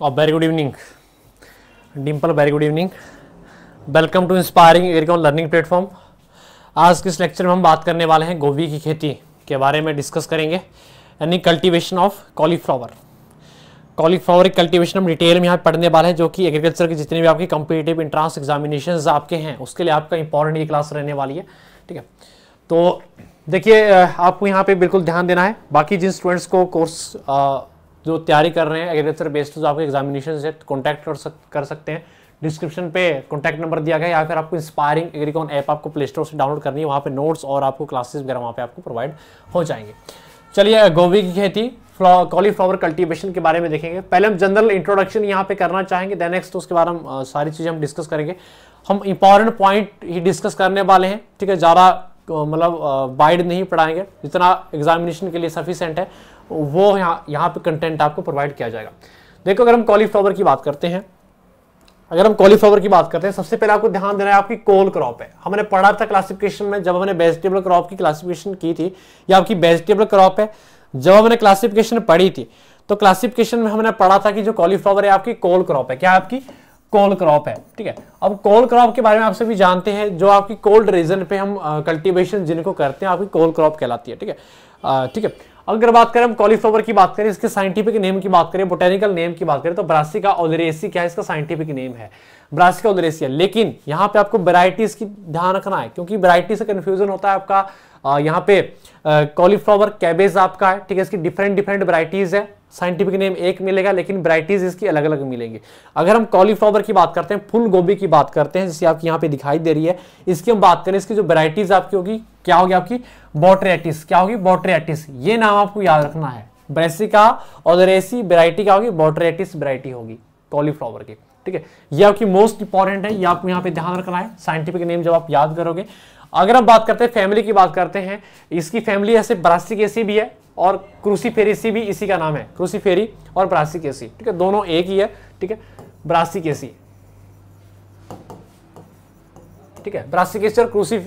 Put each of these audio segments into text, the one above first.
और very good evening Dimple very good evening welcome to inspiring Agricon learning platform आज के इस लेक्चर में हम बात करने वाले हैं गोभी की खेती के बारे में डिस्कस करेंगे यानी कल्टीवेशन ऑफ कॉलीफ्लावर कॉलीफ्लावर की कल्टीवेशन हम डिटेल में यहाँ पढ़ने वाले हैं जो कि एग्रीकल्चर के जितने भी आपके कम्पिटेटिव इंट्रांस एग्जामिनेशन आपके हैं उसके लिए आपका इंपॉर्टेंट ये क्लास रहने वाली है ठीक है तो देखिए आपको यहाँ पे बिल्कुल ध्यान देना है बाकी जिन स्टूडेंट्स को कोर्स जो तैयारी कर रहे हैं एग्रीकल्चर बेस्ड जो आपके एग्जामिनेशन से कॉन्टैक्ट कर सक कर सकते हैं डिस्क्रिप्शन पे कॉन्टैक्ट नंबर दिया गया या फिर आपको इंस्पायरिंग एग्रीकॉन ऐप आपको प्ले स्टोर से डाउनलोड करनी है वहाँ पे नोट्स और आपको क्लासेस वगैरह वहाँ पे आपको प्रोवाइड हो जाएंगे चलिए गोभी की खेती कॉलीफ्लावर कल्टीवेशन के बारे में देखेंगे पहले हम जनरल इंट्रोडक्शन यहाँ पे करना चाहेंगे दैन एक्स तो उसके बारे में सारी चीज़ें हम डिस्कस करेंगे हम इंपॉर्टेंट पॉइंट ही डिस्कस करने वाले हैं ठीक है ज़्यादा मतलब वाइड नहीं पढ़ाएंगे जितना एग्जामिनेशन के लिए सफिशेंट है वो यहाँ यहाँ पे कंटेंट आपको प्रोवाइड किया जाएगा देखो अगर हम कॉलीफ्लावर की बात करते हैं अगर हम कॉलीफ्लावर की बात करते हैं सबसे पहले आपको ध्यान देना है आपकी कोल क्रॉप है हमने पढ़ा था क्लासिफिकेशन में जब हमने वेजिटेबल क्रॉप की क्लासिफिकेशन की थी या आपकी वेजिटेबल क्रॉप है जब हमने क्लासिफिकेशन पढ़ी थी तो क्लासिफिकेशन में हमने पढ़ा था कि जो कॉलीफ्लावर है आपकी कोल क्रॉप है क्या आपकी कोल क्रॉप है ठीक है अब कोल क्रॉप के बारे में आप सभी जानते हैं जो आपकी कोल्ड रीजन पे हम कल्टीवेशन जिनको करते हैं आपकी कोल क्रॉप कहलाती है ठीक है ठीक है अगर बात करें हम कॉलीफ्लावर की बात करें इसके साइंटिफिक नेम की बात करें बोटेनिकल नेम की बात करें तो ब्रासिका ओलरेसी क्या है इसका साइंटिफिक नेम है ब्रासिका ओलरेसिया लेकिन यहाँ पे आपको वेराइटीज की ध्यान रखना है क्योंकि वेराइटी से कन्फ्यूजन होता है आपका यहाँ पे कॉलीफ्लावर कैबेज आपका है ठीक है इसकी डिफरेंट डिफरेंट वराइटीज है साइंटिफिक नेम एक मिलेगा लेकिन वराइटीज इसकी अलग अलग मिलेंगी अगर हम कॉलीफ्लावर की बात करते हैं फुल गोभी की बात करते हैं जिसे आपकी यहाँ पे दिखाई दे रही है इसकी हम बात करें इसकी जो वराइटीज आपकी होगी क्या होगी आपकी बोट्रेटिस क्या होगी बोट्रेटिस ये नाम आपको याद रखना है ब्रेसिका और रेसी वेराइटी क्या होगी बोट्रेटिस वरायटी होगी कॉलीफ्लावर की ठीक है ये आपकी मोस्ट इंपॉर्टेंट है ये आपको यहाँ पे ध्यान रखना है साइंटिफिक नेम जब आप याद करोगे अगर हम बात करते हैं फैमिली की बात करते हैं इसकी फैमिली ऐसे ब्रासिकेसी भी है और क्रूसीफेरिसी भी इसी का नाम है क्रूसीफेरी और केसी ठीक है दोनों एक ही है ठीक है केसी ठीक है केसी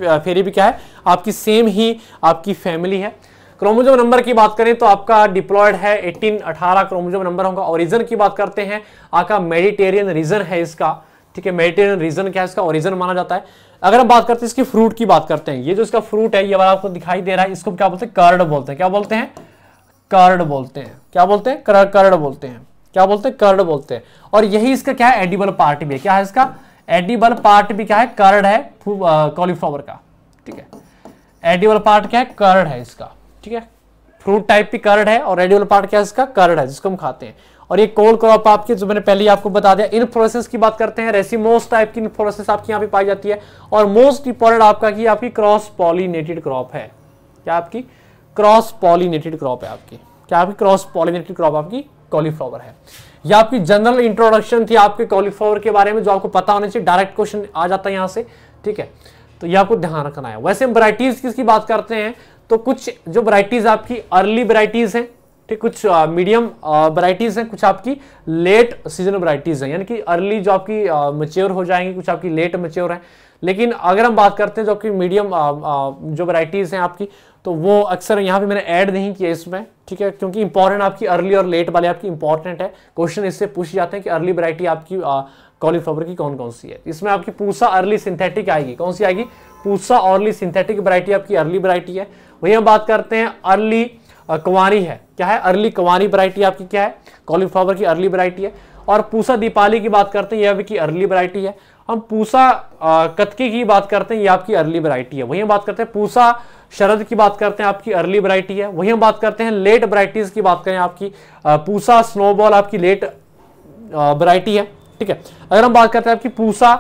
और फेरी भी क्या है आपकी सेम ही आपकी फैमिली है क्रोमोजोम नंबर की बात करें तो आपका डिप्लॉयड है 18 18 क्रोमोजोम नंबर होगा ओरिजन की बात करते हैं आपका मेडिटेरियन रीजन है इसका ठीक है मेडिटेरियन रीजन क्या है इसका ओरिजन माना जाता है अगर हम बात करते हैं इसकी फ्रूट की बात करते हैं ये जो इसका फ्रूट है ये अगर आपको दिखाई दे रहा है इसको क्या बोलते हैं कर्ड बोलते हैं क्या बोलते हैं कर्ड बोलते हैं क्या बोलते हैं कर्ड बोलते हैं क्या बोलते हैं कर्ड बोलते हैं और यही इसका क्या है एडिबल पार्ट भी है क्या है इसका एडिबल पार्ट भी क्या है कर्ड है कॉलीफ्लावर का ठीक है एडिबल पार्ट क्या है कर्ड है इसका ठीक है फ्रूट टाइप भी कर्ड है और एडिबल पार्ट क्या है इसका कर्ड है जिसको हम खाते हैं और ये कोल्ड क्रॉप आपकी जो मैंने पहले आपको बता दिया इन प्रोसेस की बात करते हैं रेसिमोस टाइप की इन आपकी यहाँ पे पाई जाती है और मोस्ट इंपॉर्टेंट आपका कि आपकी क्रॉस पॉलीनेटेड क्रॉप है क्या आपकी क्रॉस पॉलीनेटेड क्रॉप है आपकी क्या आपकी क्रॉस पॉलीनेटेड क्रॉप आपकी कॉलीफ्लावर है या आपकी जनरल इंट्रोडक्शन थी आपके कॉलीफ्लावर के बारे में जो आपको पता होना चाहिए डायरेक्ट क्वेश्चन आ जाता है यहाँ से ठीक है तो ये आपको ध्यान रखना है वैसे हम वराइटीज किसकी बात करते हैं तो कुछ जो वराइटीज आपकी अर्ली वराइटीज हैं ठीक कुछ मीडियम वराइटीज़ हैं कुछ आपकी लेट सीजन वराइटीज़ हैं यानी कि अर्ली जो आपकी मच्योर हो जाएंगी कुछ आपकी लेट मच्योर हैं लेकिन अगर हम बात करते हैं जो आपकी मीडियम जो वराइटीज़ हैं आपकी तो वो अक्सर यहाँ पे मैंने ऐड नहीं किया इसमें ठीक है क्योंकि इंपॉर्टेंट आपकी अर्ली और लेट वाले आपकी इंपॉर्टेंट है क्वेश्चन इससे पूछ जाते हैं कि अर्ली वरायटी आपकी कॉलीफ्लावर की कौन कौन सी है इसमें आपकी पूसा अर्ली सिंथेटिक आएगी कौन सी आएगी पूसा अर्ली सिंथेटिक वरायटी आपकी अर्ली वरायटी है वही हम बात करते हैं अर्ली कंवारी है क्या है अर्ली कंवारी वरायटी आपकी क्या है कॉलीफ्लावर की अर्ली वरायटी है और पूसा दीपाली की बात करते हैं यह भी की अर्ली वरायटी है हम पूसा कतकी की बात करते हैं ये आपकी अर्ली वरायटी है वहीं हम बात करते हैं पूसा शरद की बात करते हैं आपकी अर्ली वरायटी है वहीं हम बात करते हैं लेट वरायटीज की बात करें आपकी पूसा स्नोबॉल आपकी लेट वरायटी है ठीक है अगर हम बात करते हैं आपकी पूसा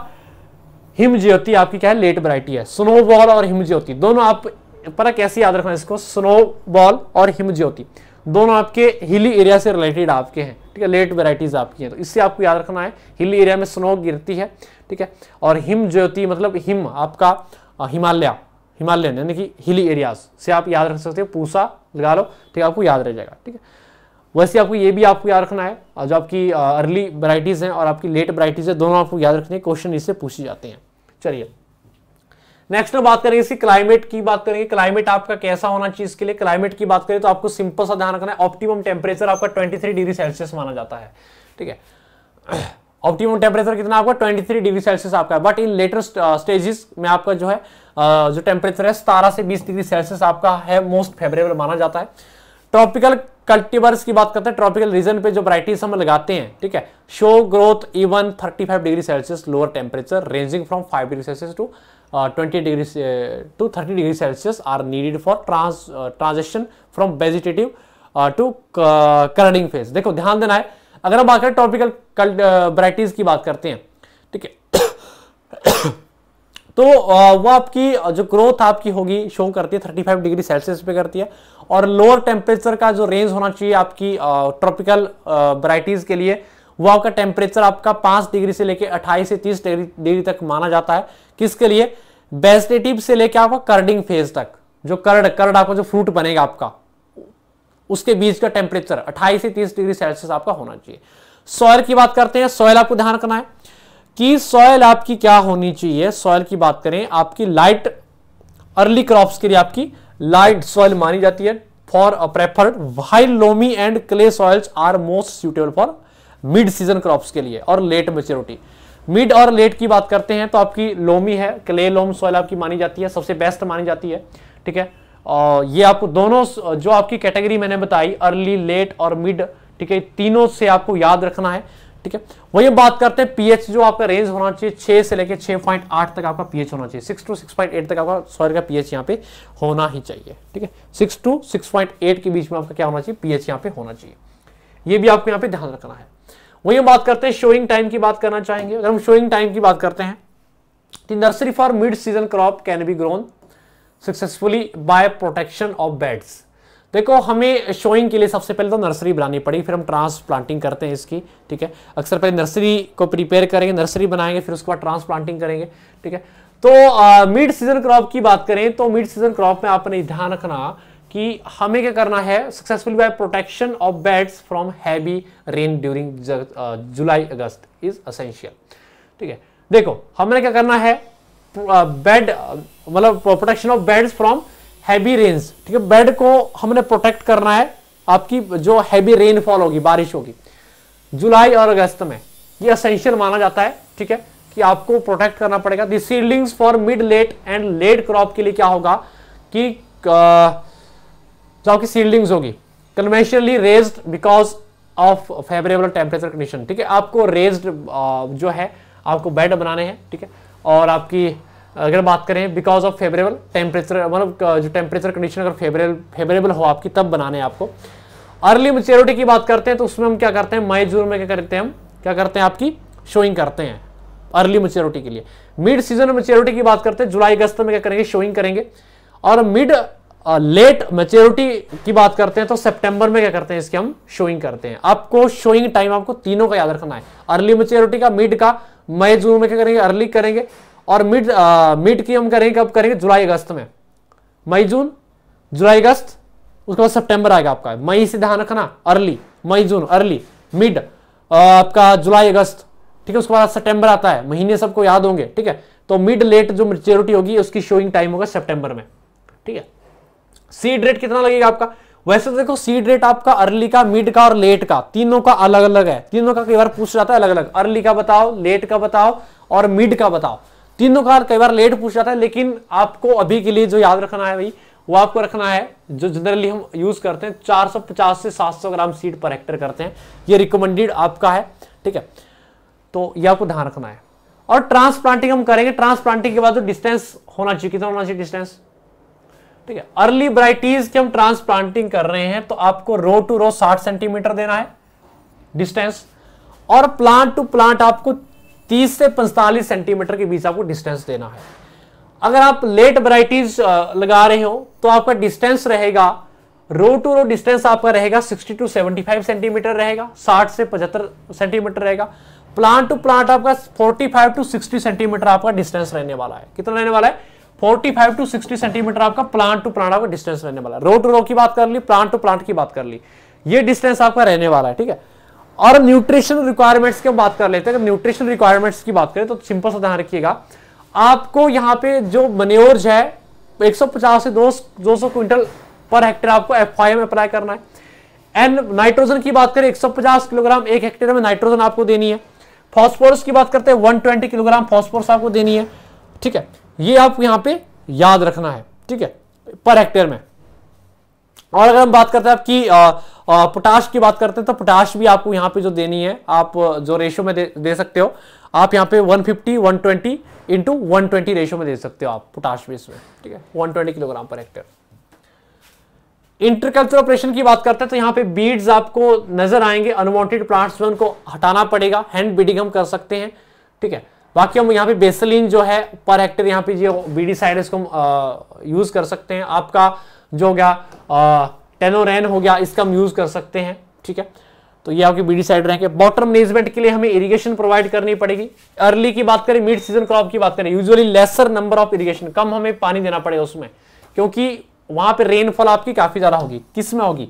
हिमज्योति आपकी क्या है लेट वरायटी है स्नोबॉल और हिमज्योति दोनों आप पर कैसे याद रखना इसको स्नो बॉल और हिमज्योति दोनों आपके हिली एरिया से रिलेटेड आपके हैं ठीक है लेट वेराइटीज आपकी हैं तो इससे आपको याद रखना है हिली एरिया में स्नो गिरती है ठीक है और हिम ज्योति मतलब हिम आपका हिमालय हिमालय यानी कि हिली एरियाज से आप याद रख सकते हो पूसा लगा लो ठीक है आपको याद रह जाएगा ठीक है वैसे आपको ये भी आपको याद रखना है जो आपकी अर्ली वराइटीज़ हैं और आपकी लेट वराइटीज़ है दोनों आपको याद रखने क्वेश्चन इससे पूछे जाते हैं चलिए नेक्स्ट बात करेंगे इसकी क्लाइमेट की बात करेंगे क्लाइमेट आपका कैसा होना चाहिए इसके लिए क्लाइमेट की बात करें तो आपको सिंपल सा ध्यान रखना है ऑप्टिमम टेम्परेचर आपका 23 डिग्री सेल्सियस माना जाता है ठीक है ऑप्टिमम टेम्परेचर कितना आपका 23 डिग्री सेल्सियस आपका है बट इन लेटर स्टेजेस में आपका जो है uh, जो टेम्परेचर है सतारह से बीस डिग्री सेल्सियस आपका है मोस्ट फेवरेबल माना जाता है ट्रॉपिकल कल्टीवर्स की बात करते हैं ट्रॉपिकल रीजन पे जो वराइटीज हम लगाते हैं ठीक है show growth even 35 degree Celsius lower temperature ranging from 5 degree Celsius to twenty degree to thirty degree Celsius are needed for trans for from vegetative to from colouring phase uh, uh, देखो ध्यान देना है अगर हम बात करें tropical varieties uh, की बात करते हैं ठीक है तो वो आपकी जो ग्रोथ आपकी होगी शो करती है थर्टी फाइव डिग्री सेल्सियस पे करती है और लोअर टेम्परेचर का जो रेंज होना चाहिए आपकी ट्रॉपिकल वराइटीज़ के लिए वो आपका टेम्परेचर आपका पांच डिग्री से लेकर अट्ठाईस से तीस डिग्री तक माना जाता है किसके लिए वेजिटेटिव से लेकर आपका कर्डिंग फेज तक जो कर्ड कर्ड आपका जो फ्रूट बनेगा आपका उसके बीच का टेम्परेचर अट्ठाईस से तीस डिग्री सेल्सियस आपका होना चाहिए सॉयल की बात करते हैं सॉयल आपको ध्यान रखना है कि सॉयल आपकी क्या होनी चाहिए सॉयल की बात करें आपकी लाइट अर्ली क्रॉप्स के लिए आपकी लाइट सॉयल मानी जाती है for preferred while loamy and clay soils are most suitable for mid season crops के लिए और लेट मेच्योरिटी मिड और लेट की बात करते हैं तो आपकी लोमी है क्ले लोम सॉइल आपकी मानी जाती है सबसे बेस्ट मानी जाती है ठीक है और ये आपको दोनों जो आपकी कैटेगरी मैंने बताई अर्ली लेट और मिड ठीक है तीनों से आपको याद रखना है ठीक है वही बात करते हैं पीएच जो आपका रेंज होना चाहिए छह से लेकर छह पॉइंट आठ तक आपका पीएच होना चाहिए six to six point eight तक आपका सॉइल का पीएच यहाँ पे होना ही चाहिए ठीक है six to six point eight के बीच में आपका क्या होना चाहिए पीएच यहाँ पे होना चाहिए ये भी आपको यहाँ पे ध्यान रखना है वही हम बात करते हैं शोइंग टाइम की बात करना चाहेंगे अगर हम शोइंग टाइम की बात करते हैं तो nursery for mid season crop can be grown successfully by protection of beds देखो हमें शोइंग के लिए सबसे पहले तो नर्सरी बनानी पड़ेगी फिर हम ट्रांसप्लांटिंग करते हैं इसकी ठीक है अक्सर पहले नर्सरी को प्रिपेयर करेंगे नर्सरी बनाएंगे फिर उसके बाद ट्रांसप्लांटिंग करेंगे ठीक है तो मिड सीजन क्रॉप की बात करें तो मिड सीजन क्रॉप में आपने ध्यान रखना कि हमें क्या करना है successful by protection of beds from heavy rain during July August is essential ठीक है देखो हमने क्या करना है बेड uh, uh, मतलब protection of beds from heavy rains ठीक है बेड को हमने प्रोटेक्ट करना है आपकी जो हैवी रेनफॉल होगी बारिश होगी जुलाई और अगस्त में ये असेंशियल माना जाता है ठीक है कि आपको प्रोटेक्ट करना पड़ेगा seedlings for mid late and late crop के लिए क्या होगा कि आ, uh, जो आपकी सील्डिंग्स होगी conventionally raised because of favourable temperature condition ठीक है आपको रेज्ड जो है आपको बेड बनाने हैं ठीक है और आपकी अगर बात करें बिकॉज ऑफ फेवरेबल टेम्परेचर मतलब जो टेम्परेचर कंडीशन अगर फेवरेबल फेवरेबल हो आपकी तब बनाने हैं आपको अर्ली मेच्योरिटी की बात करते हैं तो उसमें हम क्या करते हैं मई जून में क्या करते हैं हम क्या करते हैं आपकी शोइंग करते हैं अर्ली मेच्योरिटी के लिए मिड सीजन मेच्योरिटी की बात करते हैं जुलाई अगस्त में क्या करेंगे शोइंग करेंगे और मिड लेट मेच्योरिटी की बात करते हैं तो सितंबर में क्या करते हैं इसकी हम शोइंग करते हैं आपको शोइंग टाइम आपको तीनों का याद रखना है अर्ली मेच्योरिटी का मिड का मई जून में क्या करेंगे अर्ली करेंगे और मिड मिड की हम करेंगे कब करेंगे जुलाई अगस्त में मई जून जुलाई अगस्त उसके बाद सितंबर आएगा आपका मई से ध्यान रखना early May June early mid आपका जुलाई अगस्त ठीक है उसके बाद सितंबर आता है महीने सबको याद होंगे ठीक है तो मिड लेट जो मेच्योरिटी होगी उसकी शोइंग टाइम होगा सितंबर में ठीक है सीड रेट कितना लगेगा आपका वैसे तो देखो सीड रेट आपका अर्ली का मिड का और लेट का तीनों का अलग अलग है तीनों का कई बार पूछ जाता है अलग अलग अर्ली का बताओ लेट का बताओ और मिड का बताओ तीनों का कई बार लेट पूछ जाता है लेकिन आपको अभी के लिए जो याद रखना है भाई वो आपको रखना है जो जनरली हम यूज करते हैं 450 से 700 ग्राम सीड पर हेक्टर करते हैं ये रिकमेंडेड आपका है ठीक है तो ये आपको ध्यान रखना है और ट्रांसप्लांटिंग हम करेंगे ट्रांसप्लांटिंग के बाद जो तो डिस्टेंस होना चाहिए कितना होना चाहिए डिस्टेंस ठीक है अर्ली ब्राइटीज की हम ट्रांसप्लांटिंग कर रहे हैं तो आपको रो टू रो 60 सेंटीमीटर देना है डिस्टेंस और प्लांट टू प्लांट आपको 30 से 45 सेंटीमीटर के बीच आपको डिस्टेंस देना है अगर आप लेट वराइटीज लगा रहे हो तो आपका डिस्टेंस रहेगा रो टू रो डिस्टेंस आपका रहेगा 60 टू 75 सेंटीमीटर रहेगा 60 से 75 सेंटीमीटर रहेगा प्लांट टू प्लांट आपका 45 टू 60 सेंटीमीटर आपका डिस्टेंस रहने वाला है कितना रहने वाला है forty five to sixty centimetre आपका प्लांट टू प्लांट आपका डिस्टेंस रहने वाला है रो टू रो की बात कर ली प्लांट टू प्लांट की बात कर ली ये डिस्टेंस आपका रहने वाला है ठीक है और न्यूट्रिशन रिक्वायरमेंट्स की बात कर लेते हैं अगर न्यूट्रिशन रिक्वायरमेंट्स की बात करें तो सिंपल सा ध्यान रखिएगा आपको यहाँ पे जो मन्योर्ज है 150 से 200 क्विंटल पर हेक्टेयर आपको एफ में अप्लाई करना है एंड नाइट्रोजन की बात करें 150 किलोग्राम एक हेक्टेयर में नाइट्रोजन आपको देनी है फॉस्फोरस की बात करते हैं वन किलोग्राम फॉस्फोरस आपको देनी है ठीक है ये आप यहां पे याद रखना है ठीक है पर हेक्टेयर में और अगर हम बात करते हैं आपकी पोटाश की बात करते हैं तो पोटाश भी आपको यहां पे जो देनी है आप जो रेशो में दे, दे सकते हो आप यहां पे 150 120 इंटू ट्वेंटी रेशो में दे सकते हो आप पोटाश भी इसमें ठीक है 120 kilogram per hectare interculture operation की बात करते हैं तो यहां पे बीड्स आपको नजर आएंगे अनवांटेड प्लांट्स में उनको हटाना पड़ेगा हैंड बीडिंग हम कर सकते हैं ठीक है बाकी हम यहाँ पे बेसलिन जो है पर हेक्टेयर यहाँ पे जो बी साइड इसको हम यूज कर सकते हैं आपका जो हो गया टेनोरेन हो गया इसका हम यूज कर सकते हैं ठीक है तो ये आपकी बीडी साइड रहेंगे बॉटम मैनेजमेंट के लिए हमें इरिगेशन प्रोवाइड करनी पड़ेगी अर्ली की बात करें मिड सीजन क्रॉप की बात करें usually lesser number of irrigation कम हमें पानी देना पड़ेगा उसमें क्योंकि वहां पर रेनफॉल आपकी काफी ज्यादा होगी किसमें होगी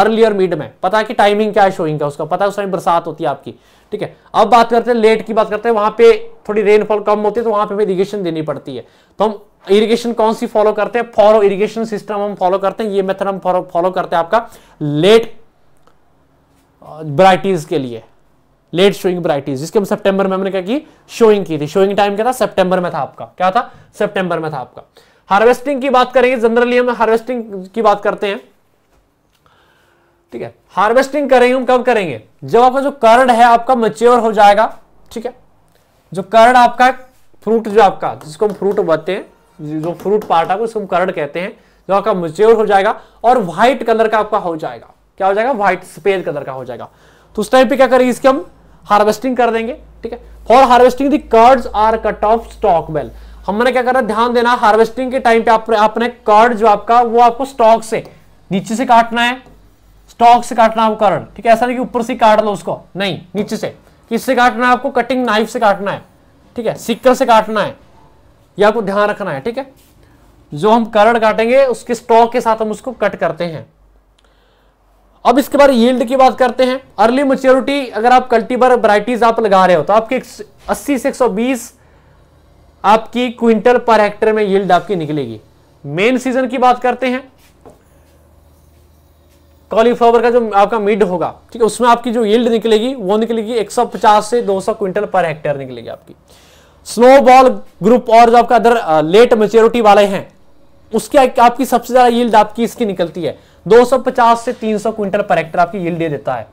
अर्लियर मिड में पता है कि टाइमिंग क्या है शोइंग का उसका पता है उस टाइम बरसात होती है आपकी ठीक है अब बात करते हैं लेट की बात करते हैं वहां पे थोड़ी रेनफॉल कम होती है तो वहां पे हमें इरीगेशन देनी पड़ती है तो हम इरिगेशन कौन सी फॉलो करते हैं फॉलो इरीगेशन सिस्टम हम फॉलो करते हैं ये मेथड हम फॉलो करते हैं आपका लेट वराइटीज uh, के लिए लेट शोइंग ब्राइटीज जिसके हम सेप्टेंबर में हमने क्या की शोइंग की थी शोइंग टाइम क्या था सेप्टेंबर में था आपका क्या था सेप्टेंबर में था आपका हार्वेस्टिंग की बात करेंगे जनरली हम हार्वेस्टिंग की बात करते हैं ठीक है हार्वेस्टिंग करेंगे हम कब करेंगे जब आपका जो कर्ड है आपका मच्योर हो जाएगा ठीक है जो कर्ड आपका फ्रूट जो आपका जिसको हम फ्रूट बोलते हैं जो फ्रूट पार्ट है उसको हम कर्ड कहते हैं जो आपका मच्योर हो जाएगा और व्हाइट कलर का आपका हो जाएगा क्या हो जाएगा व्हाइट सफेद कलर का हो जाएगा तो उस टाइम पे क्या करेंगे इसकी हम हार्वेस्टिंग कर देंगे ठीक है for harvesting the curds are cut off stalk bell हमने क्या करना ध्यान देना हार्वेस्टिंग के टाइम पे आप, आपने कर्ड जो आपका वो आपको स्टॉक से नीचे से काटना है स्टॉक से काटना आपको कारण ठीक है ऐसा नहीं कि ऊपर से काट लो उसको नहीं नीचे से किससे काटना है आपको कटिंग नाइफ से काटना है ठीक है सिक्कर से काटना है या आपको ध्यान रखना है ठीक है जो हम करण काटेंगे उसके स्टॉक के साथ हम उसको कट करते हैं अब इसके बाद यील्ड की बात करते हैं अर्ली मच्योरिटी अगर आप कल्टीबर वराइटीज आप लगा रहे हो तो आपके 80 से 120 आपकी क्विंटल पर हेक्टर में यील्ड आपकी निकलेगी मेन सीजन की बात करते हैं कॉलीफ्लावर का जो आपका मिड होगा ठीक है उसमें आपकी जो यील्ड निकलेगी वो निकलेगी 150 से 200 क्विंटल पर हेक्टेयर निकलेगी आपकी स्नोबॉल ग्रुप और जो आपका अदर लेट मेच्योरिटी वाले हैं उसकी आपकी सबसे ज्यादा यील्ड आपकी इसकी निकलती है 250 से 300 क्विंटल पर हेक्टेयर आपकी यील्ड दे देता है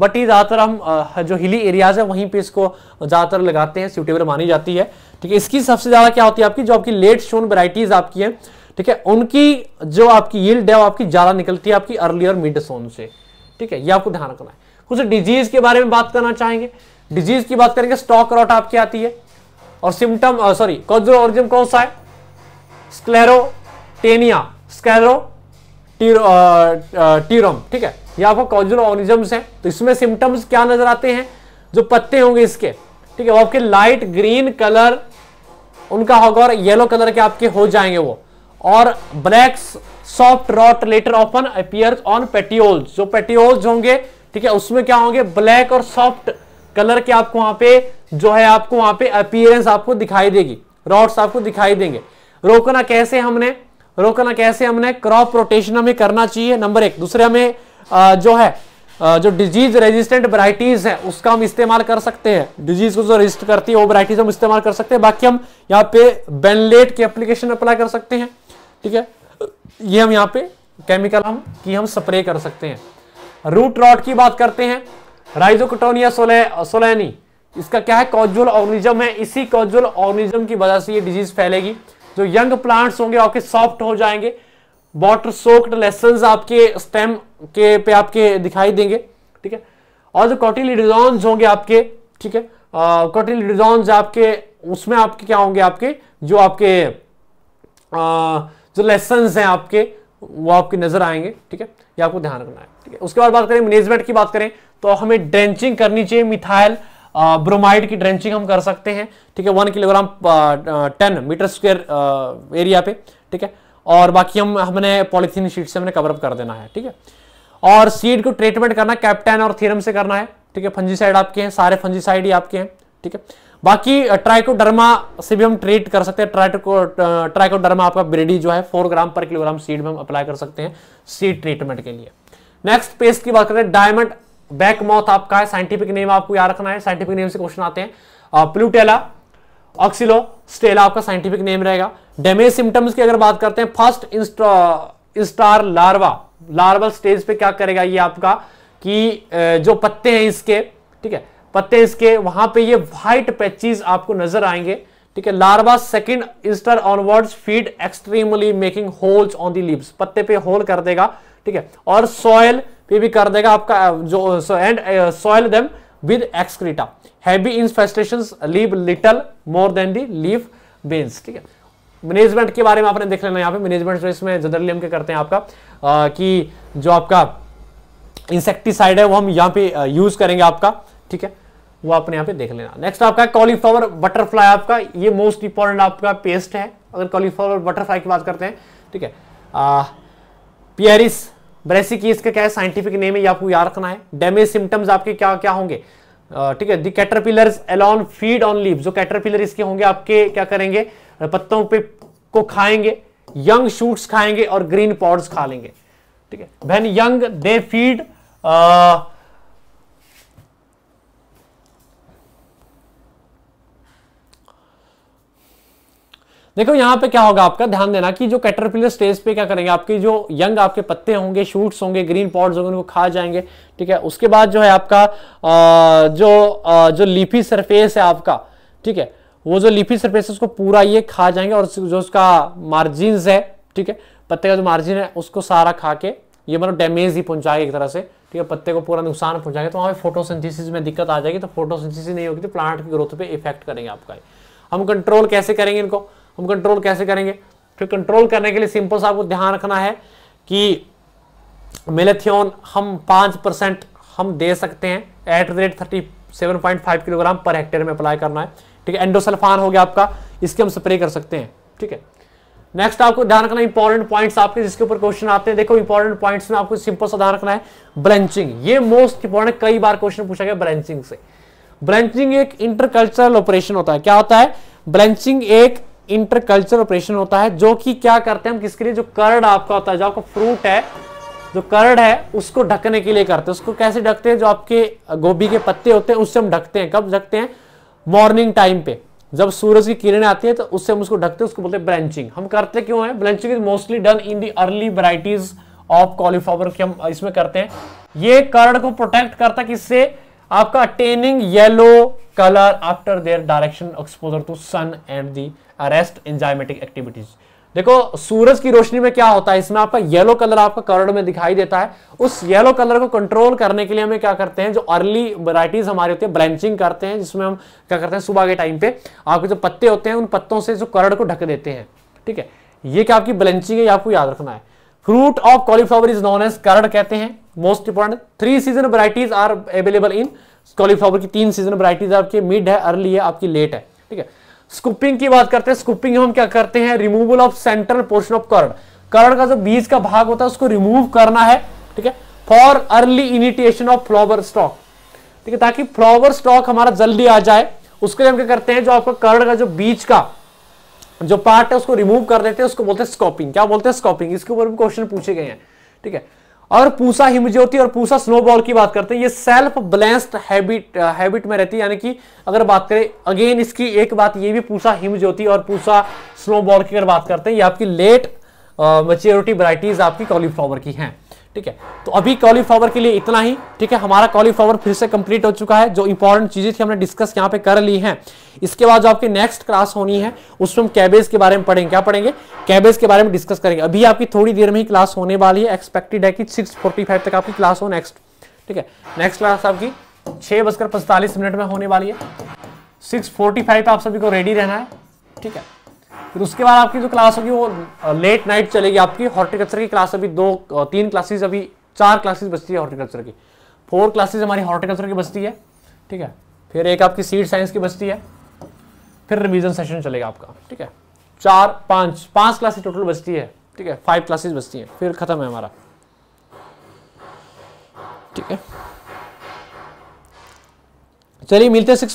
बट ये ज़्यादातर हम uh, जो हिली एरियाज है वहीं पे इसको ज़्यादातर लगाते हैं सूटेबल मानी जाती है ठीक है इसकी सबसे ज़्यादा क्या होती है आपकी जो आपकी लेट शोन वराइटीज़ आपकी है ठीक है उनकी जो आपकी यील्ड है वो आपकी ज़्यादा निकलती है आपकी अर्ली और मिड सोन से ठीक है ये आपको ध्यान रखना है कुछ डिजीज के बारे में बात करना चाहेंगे डिजीज की बात करेंगे स्टॉक रॉट आपकी आती है और सिम्टम सॉरी कॉजर ऑर्गन कौन सा है स्क्लेरोटेनिया स्क्लेरो टीरम ठीक है ये आपको कॉजर ऑर्गनिजम्स हैं तो इसमें सिम्टम्स क्या नजर आते हैं जो पत्ते होंगे इसके ठीक है वो आपके लाइट ग्रीन कलर उनका होगा और येलो कलर के आपके हो जाएंगे वो और black soft rot later often appear on petiole जो पेटियोल्स होंगे ठीक है उसमें क्या होंगे ब्लैक और सॉफ्ट कलर के आपको वहां पे जो है आपको वहां पे अपियरेंस आपको दिखाई देगी रॉड्स आपको दिखाई देंगे रोकना कैसे हमने रोकना कैसे हमने क्रॉप रोटेशन हमें करना चाहिए नंबर एक दूसरे हमें जो है जो डिजीज रेजिस्टेंट वराइटीज है उसका हम इस्तेमाल कर सकते हैं डिजीज को जो रजिस्टर करती है वो वराइटीज हम इस्तेमाल कर सकते हैं बाकी हम यहाँ पे बेनलेट की एप्लीकेशन अप्लाई कर सकते हैं ठीक है ये हम यहाँ पे केमिकल हम की हम स्प्रे कर सकते हैं रूट रॉट की बात करते हैं राइजोकोटोनिया सोले सोलैनी इसका क्या है कॉजुअल ऑर्गेनिज्म है इसी कॉजुअल ऑर्गेनिज्म की वजह से ये डिजीज फैलेगी जो यंग प्लांट्स होंगे आपके सॉफ्ट हो जाएंगे वॉटर सोक्ड लेसन आपके स्टेम के पे आपके दिखाई देंगे ठीक है और जो कॉटिलिडोन्स होंगे आपके ठीक है कॉटिलिडोन्स आपके उसमें आपके क्या होंगे आपके जो आपके आ, जो लेसन हैं आपके वो आपकी नजर आएंगे ठीक है ये आपको ध्यान रखना है ठीक है उसके बाद बात करें मैनेजमेंट की बात करें तो हमें ड्रेंचिंग करनी चाहिए मिथाइल ब्रोमाइड की ड्रेंचिंग हम कर सकते हैं ठीक है one kilogram ten metre square area पे ठीक है और बाकी हम हमने पॉलिथीन शीट से हमने कवरअप कर देना है ठीक है और सीड को ट्रीटमेंट करना कैप्टन और थीरम से करना है ठीक है फंजीसाइड आपके हैं सारे फंजीसाइड ही आपके हैं ठीक है बाकी ट्राइकोडर्मा से भी हम ट्रीट कर सकते हैं ट्राइको ट्राइकोडर्मा आपका ब्रेडी जो है फोर ग्राम पर किलोग्राम सीड में हम अप्लाई कर सकते हैं सीड ट्रीटमेंट के लिए नेक्स्ट पेस्ट की बात करें डायमंड बैक माउथ आपका है साइंटिफिक नेम आपको याद रखना है साइंटिफिक नेम से क्वेश्चन आते हैं प्लूटेला ऑक्सिलो स्टेला आपका साइंटिफिक नेम रहेगा डेमेज सिम्टम्स की अगर बात करते हैं first star larva larval stage पे क्या करेगा ये आपका कि जो पत्ते हैं इसके ठीक है पत्ते इसके वहां पे ये व्हाइट पैचेज आपको नजर आएंगे ठीक है larva second instar onwards feed extremely making holes on the leaves पत्ते पे होल कर देगा ठीक है और सॉयल पे भी कर देगा आपका जो and soil them with excreta heavy infestation leave little more than the leaf veins ठीक है मैनेजमेंट के बारे में आपने देख लेना यहाँ पे मैनेजमेंट जो तो इसमें जनरली हम क्या करते हैं आपका आ, कि जो आपका इंसेक्टिसाइड है वो हम यहाँ पे यूज करेंगे आपका ठीक है वो आपने यहाँ पे देख लेना नेक्स्ट आपका कॉलीफ्लावर बटरफ्लाई आपका ये मोस्ट इंपॉर्टेंट आपका पेस्ट है अगर कॉलीफ्लावर बटरफ्लाई की बात करते हैं ठीक है पियरिस ब्रेसिक इसका क्या है साइंटिफिक नेम है ये आपको याद रखना है डैमेज सिम्टम्स आपके क्या क्या होंगे ठीक है caterpillar alone feed on leave जो कैटरपिलर इसके होंगे आपके क्या करेंगे पत्तों पे को खाएंगे यंग शूट्स खाएंगे और ग्रीन पॉड्स खा लेंगे ठीक है वेन यंग दे फीड देखो यहाँ पे क्या होगा आपका ध्यान देना कि जो कैटरपिलर स्टेज पे क्या करेंगे आपके जो यंग आपके पत्ते होंगे शूट्स होंगे ग्रीन पॉट्स होंगे उनको खा जाएंगे ठीक है उसके बाद जो है आपका आ, जो आ, जो लीफी सरफेस है आपका ठीक है वो जो लीफी सरफेस है उसको पूरा ये खा जाएंगे और जो उसका मार्जिन है ठीक है पत्ते का जो मार्जिन है उसको सारा खा के ये मतलब डैमेज ही पहुंचाएगा एक तरह से ठीक है पत्ते को पूरा नुकसान पहुंचाएगा तो वहां पर फोटोसिंथिस में दिक्कत आ जाएगी तो फोटोसिंथेसिस नहीं होगी तो प्लांट की ग्रोथ पे इफेक्ट करेंगे आपका हम कंट्रोल कैसे करेंगे इनको हम कंट्रोल कैसे करेंगे तो कंट्रोल करने के लिए सिंपल सा आपको ध्यान रखना है कि मेलेथियन हम पांच परसेंट हम दे सकते हैं at the rate thirty seven point five kilogram per hectare में अप्लाई करना है ठीक है एंडोसल्फान हो गया आपका इसके हम स्प्रे कर सकते हैं ठीक है नेक्स्ट आपको ध्यान रखना इंपॉर्टेंट पॉइंट्स आपके जिसके ऊपर क्वेश्चन आते हैं देखो इंपॉर्टेंट पॉइंट्स में आपको सिंपल सा ध्यान रखना है ब्रांचिंग ये मोस्ट इंपॉर्टेंट कई बार क्वेश्चन पूछा गया ब्रांचिंग से ब्रांचिंग एक इंटरकल्चरल ऑपरेशन होता है क्या होता है ब्रांचिंग एक इंटरकल्चर ऑपरेशन होता है जो कि क्या करते हैं हम किसके लिए जो कर्ड आपका होता है जो आपका फ्रूट है जो कर्ड है उसको ढकने के लिए करते हैं उसको कैसे ढकते हैं जो आपके गोभी के पत्ते होते हैं उससे हम ढकते हैं कब ढकते हैं मॉर्निंग टाइम पे जब सूरज की किरणें आती है तो उससे हम उसको ढकते हैं उसको बोलते हैं ब्रांचिंग हम करते क्यों है branching is mostly done in the early varieties of cauliflower की हम इसमें करते हैं ये कर्ड को प्रोटेक्ट करता किससे आपका attaining yellow colour after their direction exposure to sun and the arrest enzymatic activities देखो सूरज की रोशनी में क्या होता है इसमें आपका येलो कलर आपका करड़ में दिखाई देता है उस येलो कलर को कंट्रोल करने के लिए हमें क्या करते हैं जो अर्ली वराइटीज हमारी होती है ब्रांचिंग करते हैं जिसमें हम क्या करते हैं सुबह के टाइम पे आपके जो पत्ते होते हैं उन पत्तों से जो करड़ को ढक देते हैं ठीक है ये क्या आपकी ब्रांचिंग है आपको याद रखना है fruit of cauliflower is known as curd कहते हैं most important three season varieties are available in cauliflower की तीन सीजन वराइटीज आपकी मिड है अर्ली है आपकी लेट है ठीक है स्कूपिंग की बात करते हैं स्कूपिंग हम क्या करते हैं removal of central portion of कर्ण कर्ण का जो बीज का भाग होता है उसको रिमूव करना है ठीक है for early initiation of flower stalk ठीक है ताकि फ्लॉवर स्टॉक हमारा जल्दी आ जाए उसके लिए हम क्या करते हैं जो आपका कर्ण का जो बीज का जो पार्ट है उसको रिमूव कर देते हैं उसको बोलते हैं स्कॉपिंग क्या बोलते हैं स्कॉपिंग इसके ऊपर भी क्वेश्चन पूछे गए हैं ठीक है और पूसा हिमज्योति और पूसा स्नोबॉल की बात करते हैं ये सेल्फ बैलेंस्ड हैबिट हैबिट में रहती है यानी कि अगर बात करें अगेन इसकी एक बात ये भी पूसा हिमज्योति और पूसा स्नोबॉल की अगर बात करते हैं ये आपकी लेट मच्योरिटी वराइटीज आपकी कॉलीफ्लावर की हैं ठीक है तो अभी कॉलीफ्लावर के लिए इतना ही ठीक है हमारा कॉलीफ्लावर फिर से कंप्लीट हो चुका है जो इंपॉर्टेंट चीजें थी हमने डिस्कस यहाँ पे कर ली हैं इसके बाद जो आपकी नेक्स्ट क्लास होनी है उसमें हम कैबेज के बारे में पढ़ेंगे क्या पढ़ेंगे कैबेज के बारे में डिस्कस करेंगे अभी आपकी थोड़ी देर में ही क्लास होने वाली है एक्सपेक्टेड है कि सिक्स तक आपकी क्लास हो नेक्स्ट ठीक है नेक्स्ट क्लास आपकी छह बजकर पैंतालीस मिनट में होने वाली है सिक्स फोर्टी फाइव पे आप सभी को रेडी रहना है ठीक है फिर उसके बाद आपकी जो क्लास होगी वो लेट uh, नाइट चलेगी आपकी हॉर्टिकल्चर की क्लास अभी दो uh, तीन क्लासेज अभी चार क्लासेज बचती है हॉर्टिकल्चर की फोर क्लासेज हमारी हॉर्टिकल्चर की बचती है ठीक है फिर एक आपकी सीड साइंस की बचती है फिर रिवीजन सेशन चलेगा आपका ठीक है चार पांच पांच क्लासेस टोटल बचती है ठीक है फाइव क्लासेस बचती हैं फिर ख़त्म है हमारा ठीक है चलिए मिलते हैं सिक्स